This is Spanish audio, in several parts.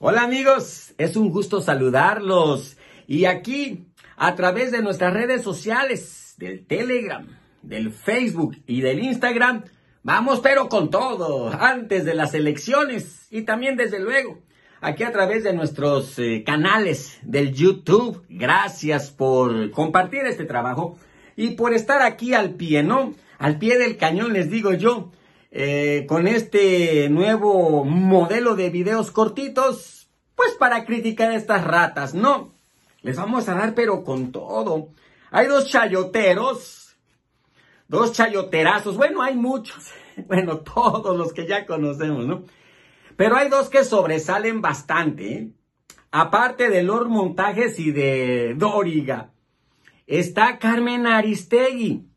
Hola amigos, es un gusto saludarlos. Y aquí, a través de nuestras redes sociales, del Telegram, del Facebook y del Instagram, vamos pero con todo, antes de las elecciones y también desde luego, aquí a través de nuestros eh, canales del YouTube. Gracias por compartir este trabajo y por estar aquí al pie, ¿no? Al pie del cañón les digo yo. Eh, con este nuevo modelo de videos cortitos, pues para criticar a estas ratas, ¿no? Les vamos a dar pero con todo. Hay dos chayoteros, dos chayoterazos, bueno, hay muchos, bueno, todos los que ya conocemos, ¿no? Pero hay dos que sobresalen bastante, ¿eh? aparte de Lord Montajes y de Doriga, Está Carmen Aristegui,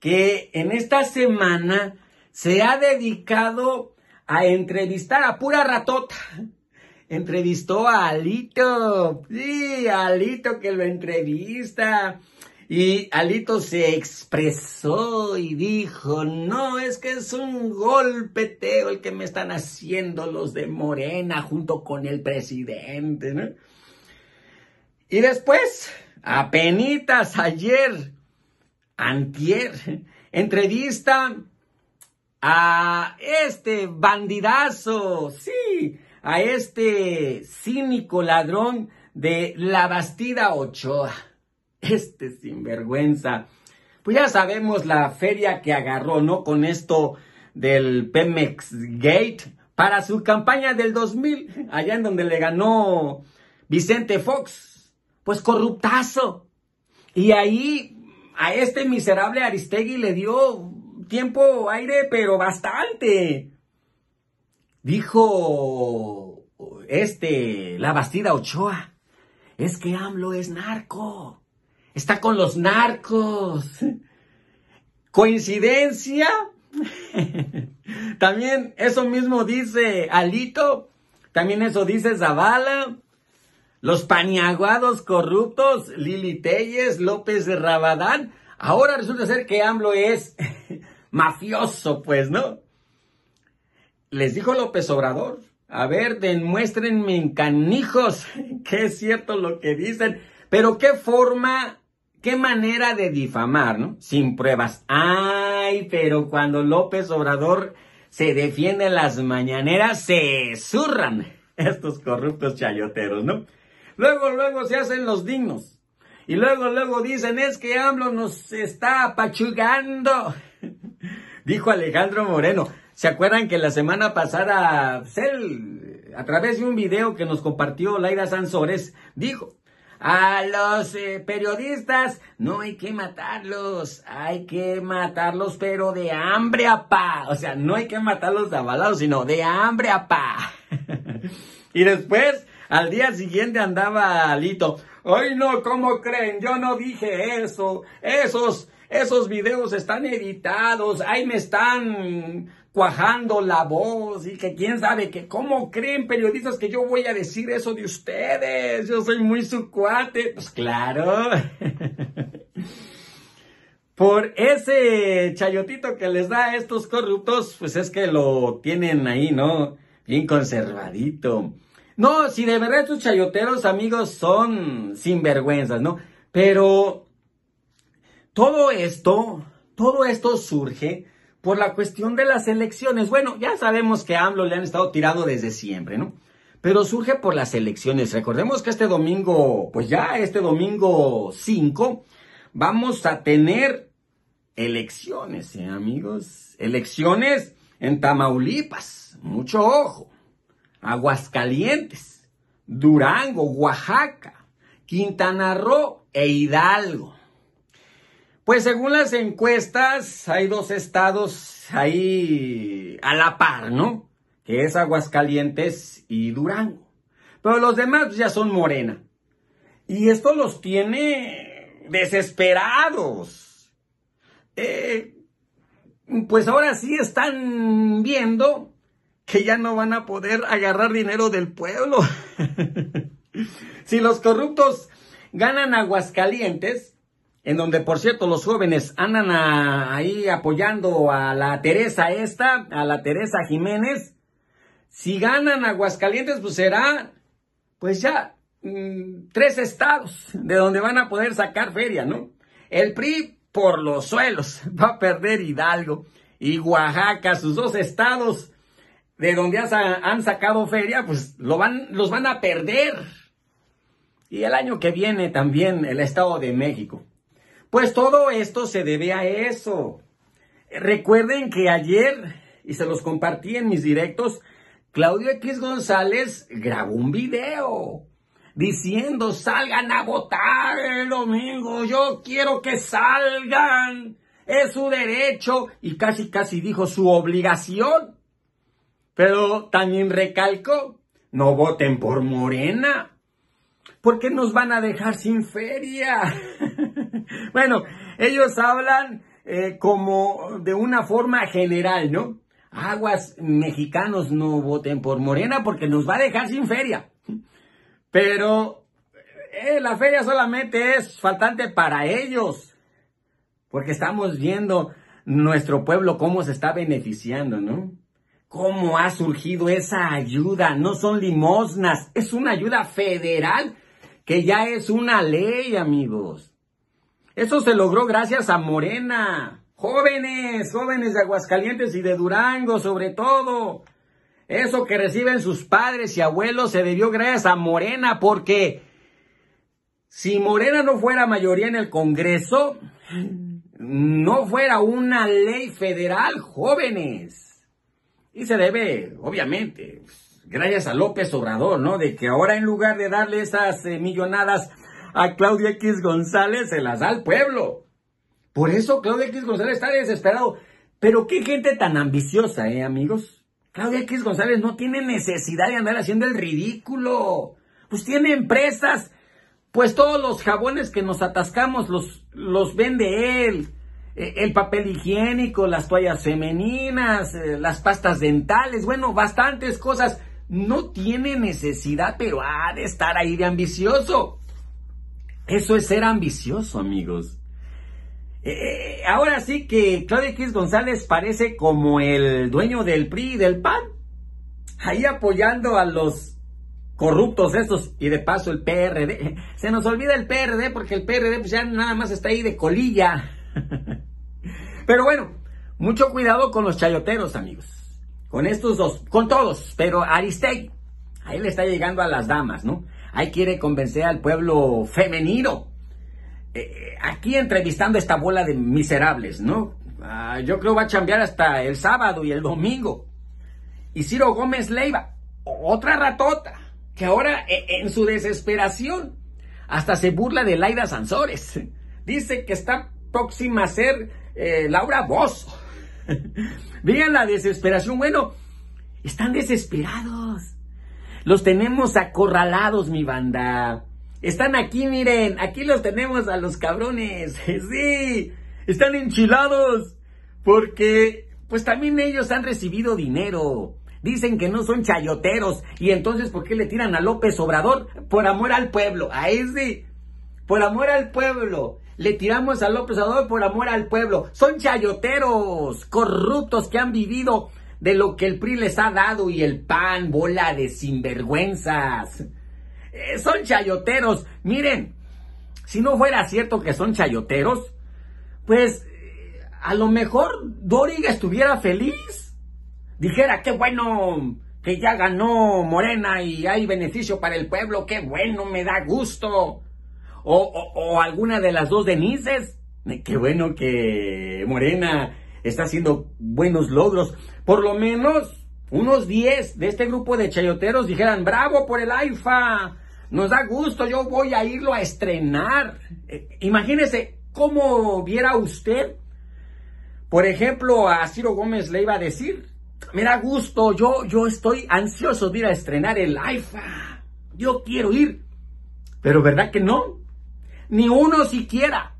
que en esta semana se ha dedicado a entrevistar a pura ratota. Entrevistó a Alito. Sí, Alito que lo entrevista. Y Alito se expresó y dijo, no, es que es un golpeteo el que me están haciendo los de Morena junto con el presidente, Y después, penitas, ayer, antier, entrevista a este bandidazo, sí, a este cínico ladrón de la Bastida Ochoa, este sinvergüenza. Pues ya sabemos la feria que agarró, ¿no? Con esto del Pemex Gate para su campaña del 2000, allá en donde le ganó Vicente Fox, pues corruptazo. Y ahí a este miserable Aristegui le dio tiempo aire, pero bastante. Dijo este, la Bastida Ochoa, es que AMLO es narco. Está con los narcos. ¿Coincidencia? también eso mismo dice Alito, también eso dice Zavala. Los paniaguados corruptos, Lili Telles, López de Rabadán. Ahora resulta ser que AMLO es mafioso, pues, ¿no? Les dijo López Obrador, a ver, demuéstrenme, canijos, que es cierto lo que dicen, pero qué forma, qué manera de difamar, ¿no? Sin pruebas. Ay, pero cuando López Obrador se defiende las mañaneras, se zurran estos corruptos chayoteros, ¿no? Luego, luego se hacen los dignos. Y luego, luego dicen, es que AMLO nos está apachugando dijo Alejandro Moreno. ¿Se acuerdan que la semana pasada, a través de un video que nos compartió Laira Sansores, dijo, a los eh, periodistas no hay que matarlos, hay que matarlos pero de hambre a pa. O sea, no hay que matarlos de avalados, sino de hambre a pa. y después, al día siguiente andaba Alito. Ay no, ¿cómo creen? Yo no dije eso. Esos esos videos están editados, ahí me están cuajando la voz y que quién sabe que cómo creen periodistas que yo voy a decir eso de ustedes. Yo soy muy su cuate. Pues claro. Por ese chayotito que les da a estos corruptos, pues es que lo tienen ahí, ¿no? Bien conservadito. No, si de verdad estos chayoteros amigos son sinvergüenzas, ¿no? Pero todo esto, todo esto surge por la cuestión de las elecciones. Bueno, ya sabemos que a AMLO le han estado tirado desde siempre, ¿no? Pero surge por las elecciones. Recordemos que este domingo, pues ya este domingo 5, vamos a tener elecciones, ¿eh, amigos? Elecciones en Tamaulipas, mucho ojo. Aguascalientes, Durango, Oaxaca, Quintana Roo e Hidalgo. Pues según las encuestas, hay dos estados ahí a la par, ¿no? Que es Aguascalientes y Durango. Pero los demás pues, ya son morena. Y esto los tiene desesperados. Eh, pues ahora sí están viendo que ya no van a poder agarrar dinero del pueblo. si los corruptos ganan Aguascalientes, en donde por cierto los jóvenes andan ahí apoyando a la Teresa esta, a la Teresa Jiménez. Si ganan Aguascalientes, pues será, pues ya, mm, tres estados de donde van a poder sacar feria, ¿no? El PRI por los suelos va a perder Hidalgo y Oaxaca, sus dos estados de donde han sacado feria, pues lo van, los van a perder. Y el año que viene también el Estado de México. Pues todo esto se debe a eso. Recuerden que ayer, y se los compartí en mis directos, Claudio X González grabó un video diciendo salgan a votar el domingo, yo quiero que salgan, es su derecho y casi casi dijo su obligación. Pero también recalco no voten por Morena, porque nos van a dejar sin feria. bueno, ellos hablan eh, como de una forma general, ¿no? Aguas mexicanos no voten por Morena porque nos va a dejar sin feria. Pero eh, la feria solamente es faltante para ellos. Porque estamos viendo nuestro pueblo cómo se está beneficiando, ¿no? Cómo ha surgido esa ayuda. No son limosnas, es una ayuda federal que ya es una ley, amigos. Eso se logró gracias a Morena. Jóvenes, jóvenes de Aguascalientes y de Durango sobre todo. Eso que reciben sus padres y abuelos se debió gracias a Morena porque si Morena no fuera mayoría en el Congreso, no fuera una ley federal, jóvenes. Y se debe, obviamente, pues, gracias a López Obrador, ¿no? De que ahora en lugar de darle esas eh, millonadas a Claudia X González se las da al pueblo. Por eso Claudia X González está desesperado. Pero qué gente tan ambiciosa, ¿eh, amigos? Claudia X González no tiene necesidad de andar haciendo el ridículo. Pues tiene empresas. Pues todos los jabones que nos atascamos los, los vende él. Eh, el papel higiénico, las toallas femeninas, eh, las pastas dentales, bueno, bastantes cosas. No tiene necesidad, pero ha de estar ahí de ambicioso. Eso es ser ambicioso, amigos. Eh, eh, eh, ahora sí que Claudio X González parece como el dueño del PRI y del PAN. Ahí apoyando a los corruptos estos y de paso el PRD. Se nos olvida el PRD porque el PRD pues ya nada más está ahí de colilla. Pero bueno, mucho cuidado con los chayoteros, amigos. Con estos dos, con todos, pero Aristegui, ahí le está llegando a las damas, ¿no? ahí quiere convencer al pueblo femenino. Eh, eh, aquí entrevistando esta bola de miserables, ¿no? Ah, yo creo va a chambear hasta el sábado y el domingo. Y Ciro Gómez Leiva, otra ratota, que ahora e, en su desesperación hasta se burla de Laida Sansores. Dice que está próxima a ser eh, Laura voz Vean la desesperación. Bueno, están desesperados. Los tenemos acorralados, mi banda. Están aquí, miren. Aquí los tenemos a los cabrones. Sí. Están enchilados. Porque, pues también ellos han recibido dinero. Dicen que no son chayoteros. Y entonces, ¿por qué le tiran a López Obrador? Por amor al pueblo. A ese. Por amor al pueblo. Le tiramos a López Obrador por amor al pueblo. Son chayoteros, corruptos que han vivido de lo que el PRI les ha dado y el PAN, bola de sinvergüenzas. Eh, son chayoteros. Miren, si no fuera cierto que son chayoteros, pues eh, a lo mejor Doriga estuviera feliz. Dijera, qué bueno que ya ganó Morena y hay beneficio para el pueblo, qué bueno, me da gusto. O, alguna de las dos Denises, qué bueno que Morena está haciendo buenos logros. Por lo menos unos 10 de este grupo de chayoteros dijeran, bravo por el AIFA, nos da gusto, yo voy a irlo a estrenar. Eh, imagínese cómo viera usted, por ejemplo, a Ciro Gómez le iba a decir, me da gusto, yo, yo estoy ansioso de ir a estrenar el AIFA, yo quiero ir. Pero ¿verdad que no? Ni uno siquiera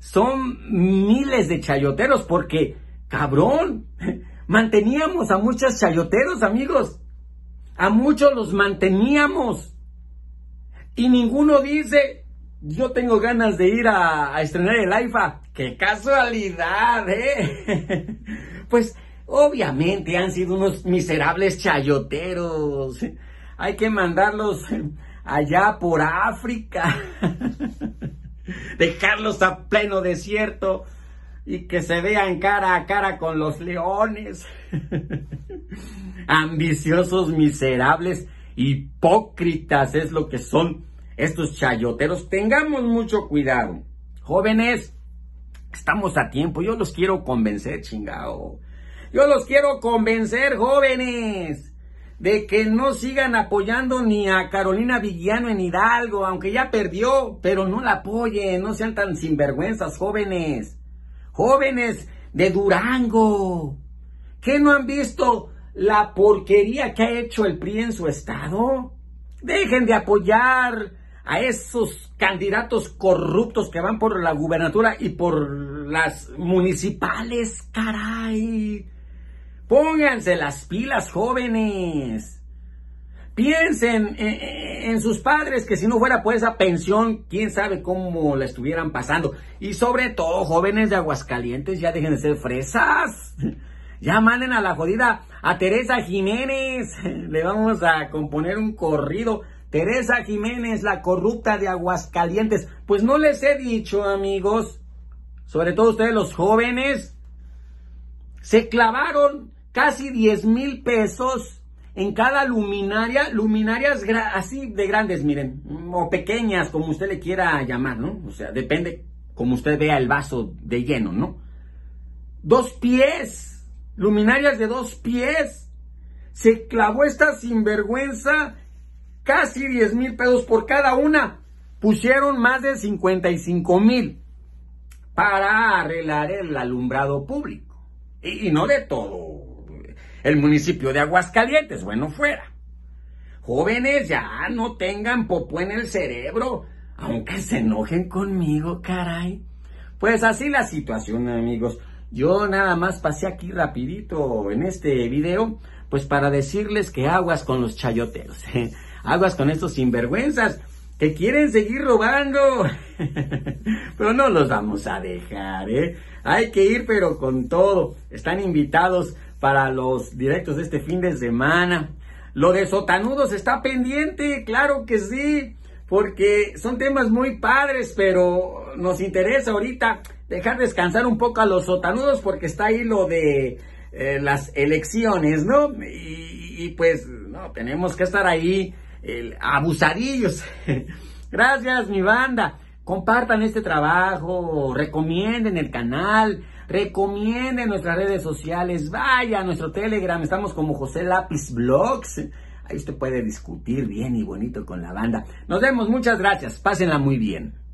son miles de chayoteros, porque, cabrón, manteníamos a muchos chayoteros, amigos. A muchos los manteníamos. Y ninguno dice, yo tengo ganas de ir a, estrenar el AIFA. ¡Qué casualidad, eh! pues, obviamente han sido unos miserables chayoteros. Hay que mandarlos allá por África. dejarlos a pleno desierto y que se vean cara a cara con los leones. Ambiciosos, miserables, hipócritas es lo que son estos chayoteros. Tengamos mucho cuidado. Jóvenes, estamos a tiempo. Yo los quiero convencer, chingado. Yo los quiero convencer, jóvenes de que no sigan apoyando ni a Carolina Villano en Hidalgo, aunque ya perdió, pero no la apoyen, no sean tan sinvergüenzas, jóvenes. Jóvenes de Durango, que no han visto la porquería que ha hecho el PRI en su estado. Dejen de apoyar a esos candidatos corruptos que van por la gubernatura y por las municipales, caray. Pónganse las pilas jóvenes. Piensen en, sus padres que si no fuera por esa pensión, quién sabe cómo la estuvieran pasando. Y sobre todo, jóvenes de Aguascalientes, ya dejen de ser fresas. Ya manden a la jodida a Teresa Jiménez. Le vamos a componer un corrido. Teresa Jiménez, la corrupta de Aguascalientes. Pues no les he dicho, amigos, sobre todo ustedes los jóvenes, se clavaron casi 10 mil pesos en cada luminaria, luminarias así de grandes, miren, o pequeñas, como usted le quiera llamar, ¿no? O sea, depende como usted vea el vaso de lleno, ¿no? Dos pies, luminarias de dos pies. Se clavó esta sinvergüenza casi 10 mil pesos por cada una. Pusieron más de 55 mil para arreglar el alumbrado público. Y, y no de todo el municipio de Aguascalientes, bueno fuera. Jóvenes, ya no tengan popó en el cerebro, aunque se enojen conmigo, caray. Pues así la situación, amigos. Yo nada más pasé aquí rapidito en este video, pues para decirles que aguas con los chayoteros, ¿eh? aguas con estos sinvergüenzas que quieren seguir robando. pero no los vamos a dejar, ¿eh? Hay que ir, pero con todo. Están invitados para los directos de este fin de semana. Lo de Sotanudos está pendiente, claro que sí, porque son temas muy padres, pero nos interesa ahorita dejar descansar un poco a los Sotanudos porque está ahí lo de eh, las elecciones, ¿no? Y, pues, no, tenemos que estar ahí abusadillos. Gracias, mi banda. Compartan este trabajo, recomienden el canal recomiende nuestras redes sociales, vaya a nuestro Telegram, estamos como José Lápiz Blogs. Ahí usted puede discutir bien y bonito con la banda. Nos vemos, muchas gracias, pásenla muy bien.